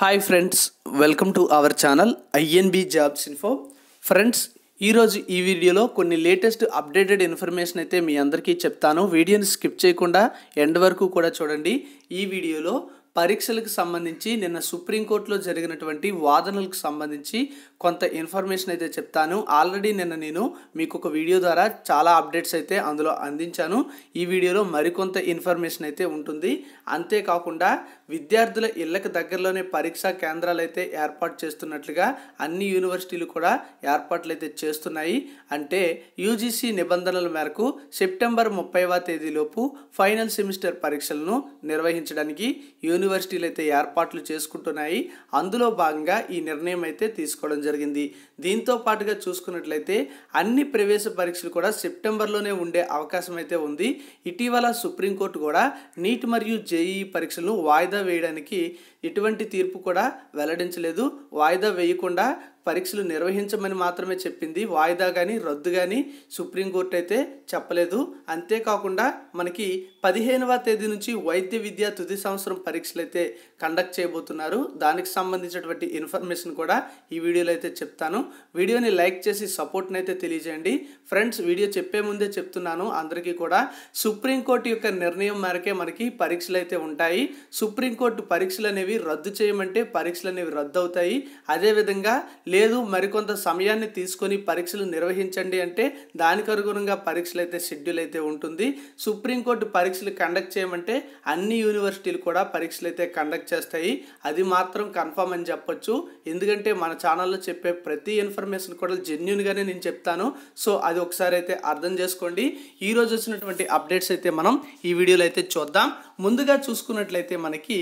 hi friends welcome to our channel INB jobs info friends ఈరోజు ఈ వీడియోలో కొన్ని లేటెస్ట్ అప్డేటెడ్ ఇన్ఫర్మేషన్ అయితే మీ అందరికీ చెప్తాను వీడియోని స్కిప్ చేయకుండా ఎండ్ వరకు కూడా చూడండి ఈ వీడియోలో పరీక్షలకు సంబంధించి నిన్న సుప్రీంకోర్టులో జరిగినటువంటి వాదనలకు సంబంధించి కొంత ఇన్ఫర్మేషన్ అయితే చెప్తాను ఆల్రెడీ నిన్న నేను మీకు ఒక వీడియో ద్వారా చాలా అప్డేట్స్ అయితే అందులో అందించాను ఈ వీడియోలో మరికొంత ఇన్ఫర్మేషన్ అయితే ఉంటుంది అంతేకాకుండా విద్యార్థుల ఇళ్ళకి దగ్గరలోనే పరీక్షా కేంద్రాలు అయితే ఏర్పాటు చేస్తున్నట్లుగా అన్ని యూనివర్సిటీలు కూడా ఏర్పాట్లు అయితే చేస్తున్నాయి అంటే యూజీసీ నిబంధనల మేరకు సెప్టెంబర్ ముప్పైవ తేదీలోపు ఫైనల్ సెమిస్టర్ పరీక్షలను నిర్వహించడానికి యూని యూనివర్సిటీలు అయితే ఏర్పాట్లు చేసుకుంటున్నాయి అందులో భాగంగా ఈ నిర్ణయం అయితే తీసుకోవడం జరిగింది దీంతో పాటుగా చూసుకున్నట్లయితే అన్ని ప్రవేశ పరీక్షలు కూడా సెప్టెంబర్లోనే ఉండే అవకాశం అయితే ఉంది ఇటీవల సుప్రీంకోర్టు కూడా నీట్ మరియు జేఈ పరీక్షలను వాయిదా వేయడానికి ఎటువంటి తీర్పు కూడా వెల్లడించలేదు వాయిదా వేయకుండా పరీక్షలు నిర్వహించమని మాత్రమే చెప్పింది వాయిదా కానీ రద్దు కానీ సుప్రీంకోర్టు అయితే చెప్పలేదు అంతేకాకుండా మనకి పదిహేనవ తేదీ నుంచి వైద్య విద్య తుది సంవత్సరం పరీక్షలు అయితే కండక్ట్ చేయబోతున్నారు దానికి సంబంధించినటువంటి ఇన్ఫర్మేషన్ కూడా ఈ వీడియోలో అయితే చెప్తాను వీడియోని లైక్ చేసి సపోర్ట్ని అయితే తెలియజేయండి ఫ్రెండ్స్ వీడియో చెప్పే ముందే చెప్తున్నాను అందరికీ కూడా సుప్రీంకోర్టు యొక్క నిర్ణయం మేరకే మనకి పరీక్షలు అయితే ఉంటాయి సుప్రీంకోర్టు పరీక్షలు అనేవి రద్దు చేయమంటే పరీక్షలు అనేవి రద్దు అవుతాయి అదేవిధంగా లేదు మరికొంత సమయాన్ని తీసుకొని పరీక్షలు నిర్వహించండి అంటే దానికి అనుగుణంగా పరీక్షలు అయితే షెడ్యూల్ అయితే ఉంటుంది సుప్రీంకోర్టు పరీక్షలు కండక్ట్ చేయమంటే అన్ని యూనివర్సిటీలు కూడా పరీక్షలు అయితే కండక్ట్ చేస్తాయి అది మాత్రం కన్ఫామ్ అని చెప్పొచ్చు ఎందుకంటే మన ఛానల్లో చెప్పే ప్రతి ఇన్ఫర్మేషన్ కూడా జెన్యున్గానే నేను చెప్తాను సో అది ఒకసారి అయితే అర్థం చేసుకోండి ఈరోజు వచ్చినటువంటి అప్డేట్స్ అయితే మనం ఈ వీడియోలో అయితే చూద్దాం ముందుగా చూసుకున్నట్లయితే మనకి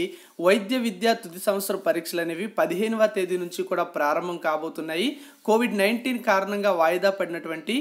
వైద్య విద్య తుది సంవత్సర పరీక్షలు అనేవి పదిహేనవ తేదీ నుంచి కూడా ప్రారంభం కాబోతున్నాయి కోవిడ్ నైన్టీన్ కారణంగా వాయిదా పడినటువంటి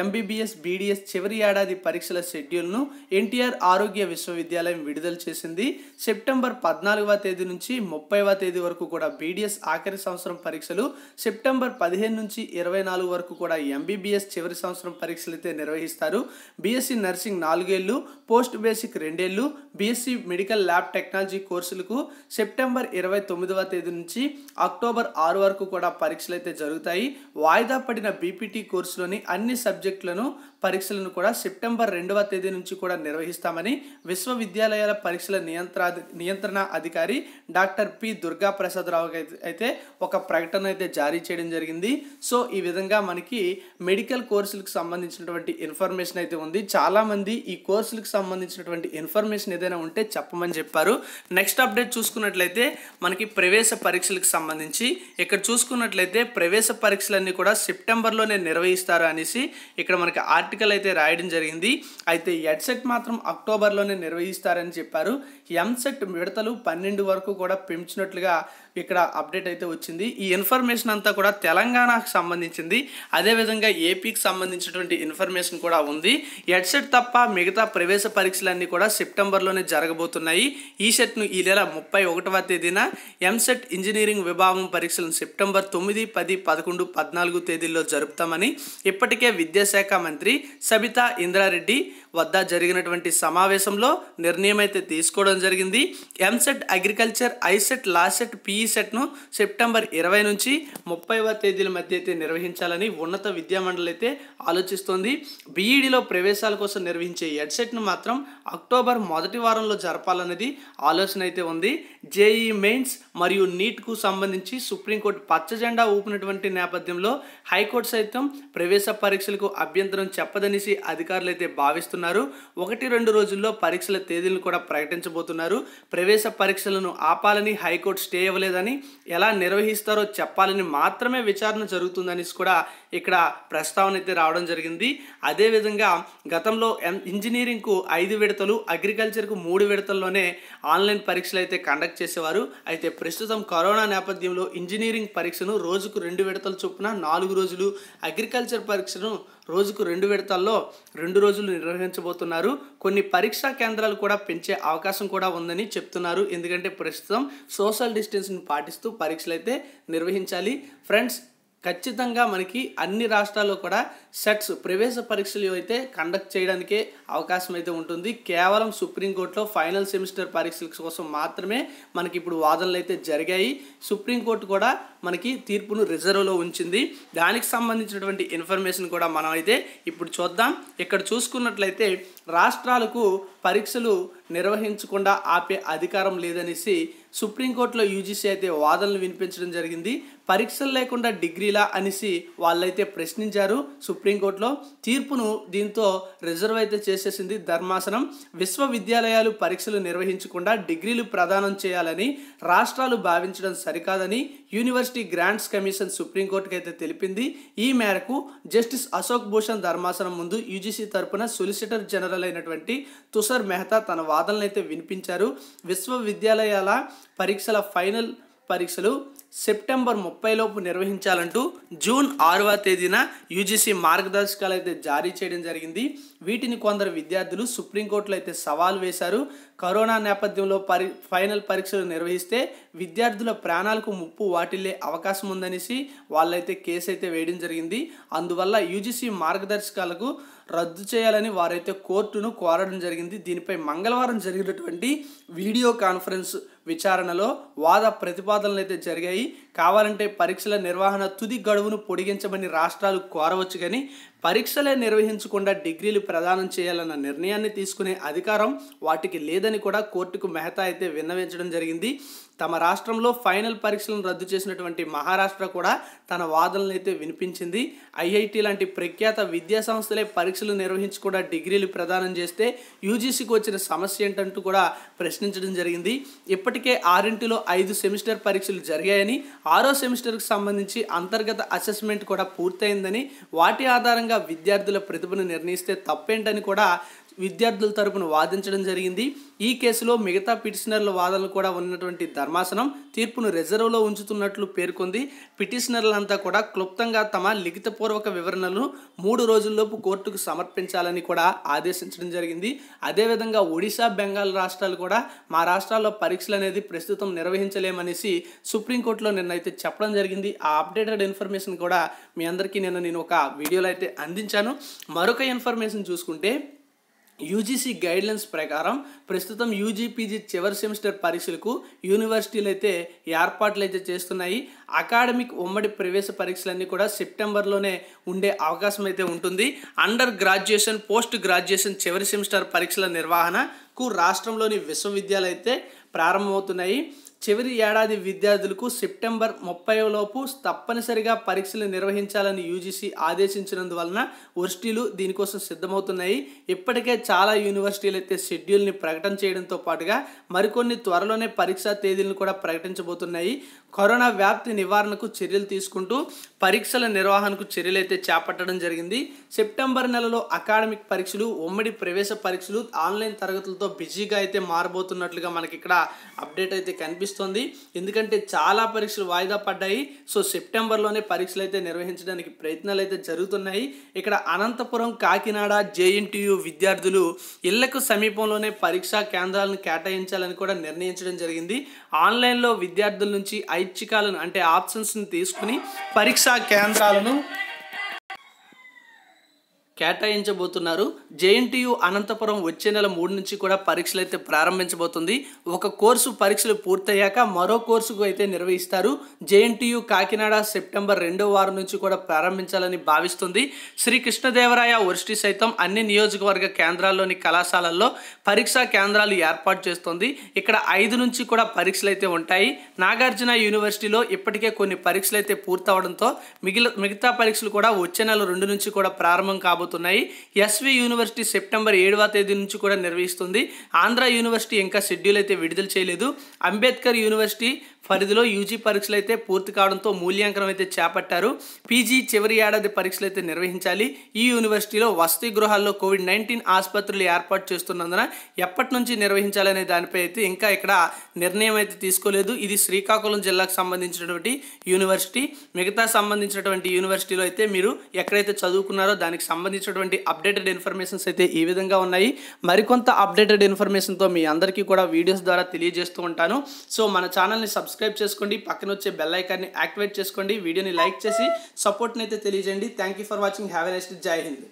ఎంబీబీఎస్ బీడీఎస్ చివరి ఏడాది పరీక్షల షెడ్యూల్ను ఎన్టీఆర్ ఆరోగ్య విశ్వవిద్యాలయం విడుదల చేసింది సెప్టెంబర్ పద్నాలుగవ తేదీ నుంచి ముప్పైవ తేదీ వరకు కూడా బీడీఎస్ ఆఖరి సంవత్సరం పరీక్షలు సెప్టెంబర్ పదిహేను నుంచి ఇరవై నాలుగు వరకు కూడా ఎంబీబీఎస్ చివరి సంవత్సరం పరీక్షలు అయితే నిర్వహిస్తారు బీఎస్సీ నర్సింగ్ నాలుగేళ్లు పోస్ట్ బేసిక్ రెండేళ్లు బీఎస్సీ మెడికల్ ల్యాబ్ టెక్నాలజీ కోర్సులకు సెప్టెంబర్ ఇరవై తొమ్మిదవ తేదీ నుంచి అక్టోబర్ ఆరు వరకు కూడా పరీక్షలు అయితే జరుగుతాయి వాయిదా పడిన బీపీటీ కోర్సులోని అన్ని సబ్జెక్టులను పరీక్షలను కూడా సెప్టెంబర్ రెండవ తేదీ నుంచి కూడా నిర్వహిస్తామని విశ్వవిద్యాలయాల పరీక్షల నియంత్రా నియంత్రణ అధికారి డాక్టర్ పి దుర్గా ప్రసాద్ రావు అయితే ఒక ప్రకటన అయితే జారీ చేయడం జరిగింది సో ఈ విధంగా మనకి మెడికల్ కోర్సులకు సంబంధించినటువంటి ఇన్ఫర్మేషన్ అయితే ఉంది చాలామంది ఈ కోర్సులకు సంబంధించినటువంటి ఇన్ఫర్మేషన్ ఏదైనా ఉంటే చెప్పమని చెప్పారు నెక్స్ట్ అప్డేట్ చూసుకున్నట్లయితే మనకి ప్రవేశ పరీక్షలకు సంబంధించి ఇక్కడ చూసుకున్నట్లయితే ప్రవేశ పరీక్షలన్నీ కూడా సెప్టెంబర్లోనే నిర్వహిస్తారు అనేసి ఇక్కడ మనకి ఆర్ ఆర్టికల్ అయితే రాయడం జరిగింది అయితే ఎడ్సెట్ మాత్రం అక్టోబర్లోనే నిర్వహిస్తారని చెప్పారు ఎంసెట్ విడతలు పన్నెండు వరకు కూడా పెంచినట్లుగా ఇక్కడ అప్డేట్ అయితే వచ్చింది ఈ ఇన్ఫర్మేషన్ అంతా కూడా తెలంగాణకు సంబంధించింది అదేవిధంగా ఏపీకి సంబంధించినటువంటి ఇన్ఫర్మేషన్ కూడా ఉంది ఎడ్సెట్ తప్ప మిగతా ప్రవేశ పరీక్షలన్నీ కూడా సెప్టెంబర్లోనే జరగబోతున్నాయి ఈ సెట్ను ఈ నెల ముప్పై ఒకటవ తేదీన ఎంసెట్ ఇంజనీరింగ్ విభాగం పరీక్షలను సెప్టెంబర్ తొమ్మిది పది పదకొండు పద్నాలుగు తేదీల్లో జరుపుతామని ఇప్పటికే విద్యాశాఖ మంత్రి సబితా ఇంద్రారెడ్డి వద్ద జరిగినటువంటి సమావేశంలో నిర్ణయం అయితే తీసుకోవడం జరిగింది EAMCET agriculture ICET LAWCET PE సెట్ను సెప్టెంబర్ ఇరవై నుంచి ముప్పైవ తేదీల మధ్య అయితే నిర్వహించాలని ఉన్నత విద్యామండలి అయితే ఆలోచిస్తోంది బీఈడిలో ప్రవేశాల కోసం నిర్వహించే ఎడ్సెట్ను మాత్రం అక్టోబర్ మొదటి వారంలో జరపాలనేది ఆలోచన అయితే ఉంది జేఈ మెయిన్స్ మరియు నీట్కు సంబంధించి సుప్రీంకోర్టు పచ్చజెండా ఊపినటువంటి నేపథ్యంలో హైకోర్టు సైతం ప్రవేశ పరీక్షలకు అభ్యంతరం చెప్పదనేసి అధికారులు అయితే భావిస్తున్నారు చేస్తున్నారు ఒకటి రెండు రోజుల్లో పరీక్షల తేదీలను కూడా ప్రకటించబోతున్నారు ప్రవేశ పరీక్షలను ఆపాలని హైకోర్టు స్టే ఇవ్వలేదని ఎలా నిర్వహిస్తారో చెప్పాలని మాత్రమే విచారణ జరుగుతుందని కూడా ఇక్కడ ప్రస్తావన అయితే రావడం జరిగింది అదేవిధంగా గతంలో ఇంజనీరింగ్కు ఐదు విడతలు అగ్రికల్చర్కు మూడు విడతల్లోనే ఆన్లైన్ పరీక్షలు అయితే కండక్ట్ చేసేవారు అయితే ప్రస్తుతం కరోనా నేపథ్యంలో ఇంజనీరింగ్ పరీక్షను రోజుకు రెండు విడతలు చొప్పున నాలుగు రోజులు అగ్రికల్చర్ పరీక్షను రోజుకు రెండు విడతల్లో రెండు రోజులు నిర్వహించబోతున్నారు కొన్ని పరీక్షా కేంద్రాలు కూడా పెంచే అవకాశం కూడా ఉందని చెప్తున్నారు ఎందుకంటే ప్రస్తుతం సోషల్ డిస్టెన్స్ని పాటిస్తూ పరీక్షలు అయితే నిర్వహించాలి ఫ్రెండ్స్ ఖచ్చితంగా మనకి అన్ని రాష్ట్రాల్లో కూడా సెట్స్ ప్రవేశ పరీక్షలు అయితే కండక్ట్ చేయడానికే అవకాశం అయితే ఉంటుంది కేవలం సుప్రీంకోర్టులో ఫైనల్ సెమిస్టర్ పరీక్షల కోసం మాత్రమే మనకి ఇప్పుడు వాదనలు అయితే జరిగాయి సుప్రీంకోర్టు కూడా మనకి తీర్పును రిజర్వ్లో ఉంచింది దానికి సంబంధించినటువంటి ఇన్ఫర్మేషన్ కూడా మనం అయితే ఇప్పుడు చూద్దాం ఇక్కడ చూసుకున్నట్లయితే రాష్ట్రాలకు పరీక్షలు నిర్వహించకుండా ఆపే అధికారం లేదనేసి సుప్రీంకోర్టులో యూజీసీ అయితే వాదనలు వినిపించడం జరిగింది పరీక్షలు లేకుండా డిగ్రీలా అనేసి వాళ్ళైతే ప్రశ్నించారు సుప్రీంకోర్టులో తీర్పును దీంతో రిజర్వ్ అయితే చేసేసింది ధర్మాసనం విశ్వవిద్యాలయాలు పరీక్షలు నిర్వహించకుండా డిగ్రీలు ప్రదానం చేయాలని రాష్ట్రాలు భావించడం సరికాదని యూనివర్సిటీ గ్రాంట్స్ కమిషన్ సుప్రీంకోర్టుకు అయితే తెలిపింది ఈ మేరకు జస్టిస్ అశోక్ భూషణ్ ధర్మాసనం ముందు యూజీసీ తరపున సొలిసిటర్ జనరల్ అయినటువంటి తుషార్ మెహతా తన వాదనలైతే వినిపించారు విశ్వవిద్యాలయాల పరీక్షల ఫైనల్ పరీక్షలు సెప్టెంబర్ ముప్పై లోపు నిర్వహించాలంటూ జూన్ ఆరవ తేదీన యూజీసీ మార్గదర్శకాలు అయితే జారీ చేయడం జరిగింది వీటిని కొందరు విద్యార్థులు సుప్రీంకోర్టులో అయితే సవాల్ వేశారు కరోనా నేపథ్యంలో పరి ఫైనల్ పరీక్షలు నిర్వహిస్తే విద్యార్థుల ప్రాణాలకు ముప్పు వాటిల్లే అవకాశం ఉందనేసి వాళ్ళైతే కేసు అయితే వేయడం జరిగింది అందువల్ల యూజీసీ మార్గదర్శకాలకు రద్దు చేయాలని వారైతే కోర్టును కోరడం జరిగింది దీనిపై మంగళవారం జరిగినటువంటి వీడియో కాన్ఫరెన్స్ విచారణలో వాద ప్రతిపాదనలు అయితే జరిగాయి కావాలంటే పరీక్షల నిర్వహణ తుది గడువును పొడిగించమని రాష్ట్రాలు కోరవచ్చు కానీ పరీక్షలే నిర్వహించకుండా డిగ్రీలు ప్రదానం చేయాలన్న నిర్ణయాన్ని తీసుకునే అధికారం వాటికి లేదని కూడా కోర్టుకు మెహతా అయితే విన్నవించడం జరిగింది తమ రాష్ట్రంలో ఫైనల్ పరీక్షలను రద్దు చేసినటువంటి మహారాష్ట్ర కూడా తన వాదనలు అయితే వినిపించింది ఐఐటి లాంటి ప్రఖ్యాత విద్యా సంస్థలే పరీక్షలు నిర్వహించి కూడా డిగ్రీలు ప్రదానం చేస్తే యూజీసీకి వచ్చిన సమస్య ఏంటంటూ కూడా ప్రశ్నించడం జరిగింది ఇప్పటికే ఆరింటిలో ఐదు సెమిస్టర్ పరీక్షలు జరిగాయని ఆరో సెమిస్టర్కి సంబంధించి అంతర్గత అసెస్మెంట్ కూడా పూర్తయిందని వాటి ఆధారంగా విద్యార్థుల ప్రతిభను నిర్ణయిస్తే తప్పేంటని కూడా విద్యార్థుల తరపున వాదించడం జరిగింది ఈ కేసులో మిగతా పిటిషనర్ల వాదనలు కూడా ఉన్నటువంటి ధర్మాసనం తీర్పును రిజర్వ్లో ఉంచుతున్నట్లు పేర్కొంది పిటిషనర్లంతా కూడా క్లుప్తంగా తమ లిఖితపూర్వక వివరణలను మూడు రోజుల్లోపు కోర్టుకు సమర్పించాలని కూడా ఆదేశించడం జరిగింది అదేవిధంగా ఒడిశా బెంగాల్ రాష్ట్రాలు కూడా మా రాష్ట్రాల్లో పరీక్షలు అనేది ప్రస్తుతం నిర్వహించలేమనేసి సుప్రీంకోర్టులో నిన్న అయితే చెప్పడం జరిగింది ఆ అప్డేటెడ్ ఇన్ఫర్మేషన్ కూడా మీ అందరికీ నేను నేను ఒక వీడియోలో అయితే అందించాను మరొక ఇన్ఫర్మేషన్ చూసుకుంటే యూజీసీ గైడ్లైన్స్ ప్రకారం ప్రస్తుతం యూజీపీజీ చివరి సెమిస్టర్ పరీక్షలకు యూనివర్సిటీలు అయితే ఏర్పాట్లు అయితే చేస్తున్నాయి అకాడమిక్ ఉమ్మడి ప్రవేశ పరీక్షలన్నీ కూడా సెప్టెంబర్లోనే ఉండే అవకాశం అయితే ఉంటుంది అండర్ గ్రాడ్యుయేషన్ పోస్ట్ గ్రాడ్యుయేషన్ చివరి సెమిస్టర్ పరీక్షల నిర్వహణకు రాష్ట్రంలోని విశ్వవిద్యాలయం అయితే ప్రారంభమవుతున్నాయి చివరి ఏడాది విద్యార్థులకు సెప్టెంబర్ ముప్పైలోపు తప్పనిసరిగా పరీక్షలు నిర్వహించాలని యూజీసీ ఆదేశించినందువలన వర్షిలు దీనికోసం సిద్ధమవుతున్నాయి ఇప్పటికే చాలా యూనివర్సిటీలు అయితే షెడ్యూల్ని ప్రకటన చేయడంతో పాటుగా మరికొన్ని త్వరలోనే పరీక్షా తేదీలను కూడా ప్రకటించబోతున్నాయి కరోనా వ్యాప్తి నివారణకు చర్యలు తీసుకుంటూ పరీక్షల నిర్వహణకు చర్యలు అయితే చేపట్టడం జరిగింది సెప్టెంబర్ నెలలో అకాడమిక్ పరీక్షలు ఉమ్మడి ప్రవేశ పరీక్షలు ఆన్లైన్ తరగతులతో బిజీగా అయితే మారబోతున్నట్లుగా మనకి ఇక్కడ అప్డేట్ అయితే కనిపిస్తోంది ఎందుకంటే చాలా పరీక్షలు వాయిదా పడ్డాయి సో సెప్టెంబర్లోనే పరీక్షలు అయితే నిర్వహించడానికి ప్రయత్నాలు అయితే జరుగుతున్నాయి ఇక్కడ అనంతపురం కాకినాడ జేఎన్టీయు విద్యార్థులు ఇళ్లకు సమీపంలోనే పరీక్షా కేంద్రాలను కేటాయించాలని కూడా నిర్ణయించడం జరిగింది ఆన్లైన్లో విద్యార్థుల నుంచి ఐచ్ఛికాలను అంటే ఆప్షన్స్ని తీసుకుని పరీక్షా కేంద్రాలను కేటాయించబోతున్నారు జేఎన్టీయు అనంతపురం వచ్చే నెల మూడు నుంచి కూడా పరీక్షలు అయితే ప్రారంభించబోతుంది ఒక కోర్సు పరీక్షలు పూర్తయ్యాక మరో కోర్సుకు అయితే నిర్వహిస్తారు జేఎన్టీయు కాకినాడ సెప్టెంబర్ రెండో వారం నుంచి కూడా ప్రారంభించాలని భావిస్తుంది శ్రీ కృష్ణదేవరాయ వర్షి సైతం అన్ని నియోజకవర్గ కేంద్రాల్లోని కళాశాలల్లో పరీక్షా కేంద్రాలు ఏర్పాటు చేస్తుంది ఇక్కడ ఐదు నుంచి కూడా పరీక్షలు అయితే ఉంటాయి నాగార్జున యూనివర్సిటీలో ఇప్పటికే కొన్ని పరీక్షలు అయితే పూర్తవడంతో మిగిలి మిగతా పరీక్షలు కూడా వచ్చే నెల రెండు నుంచి కూడా ప్రారంభం కాబోతుంది జరగబోతున్నాయి ఎస్వి యూనివర్సిటీ సెప్టెంబర్ ఏడవ తేదీ నుంచి కూడా నిర్వహిస్తుంది ఆంధ్ర యూనివర్సిటీ ఇంకా షెడ్యూల్ అయితే విడుదల చేయలేదు అంబేద్కర్ యూనివర్సిటీ పరిధిలో యూజీ పరీక్షలు అయితే పూర్తి కావడంతో మూల్యాంకనం అయితే చేపట్టారు పీజీ చివరి ఏడాది పరీక్షలు అయితే నిర్వహించాలి ఈ యూనివర్సిటీలో వసతి గృహాల్లో కోవిడ్ నైన్టీన్ ఆసుపత్రులు ఏర్పాటు చేస్తున్నందున ఎప్పటి నుంచి నిర్వహించాలనే దానిపై అయితే ఇంకా ఇక్కడ నిర్ణయం అయితే తీసుకోలేదు ఇది శ్రీకాకుళం జిల్లాకు సంబంధించినటువంటి యూనివర్సిటీ మిగతా సంబంధించినటువంటి యూనివర్సిటీలో అయితే మీరు ఎక్కడైతే చదువుకున్నారో దానికి సంబంధించినటువంటి అప్డేటెడ్ ఇన్ఫర్మేషన్స్ అయితే ఈ విధంగా ఉన్నాయి మరికొంత అప్డేటెడ్ ఇన్ఫర్మేషన్తో మీ అందరికీ కూడా వీడియోస్ ద్వారా తెలియజేస్తూ ఉంటాను సో మన ఛానల్ని సబ్స్క్రైబ్ సబ్స్క్రైబ్ చేసుకోండి పక్కన వచ్చే బెల్ ఐకాన్ని యాక్టివేట్ చేసుకోండి వీడియోని లైక్ చేసి సపోర్ట్ని అయితే తెలియజేయండి thank for watching have a next జై హింద్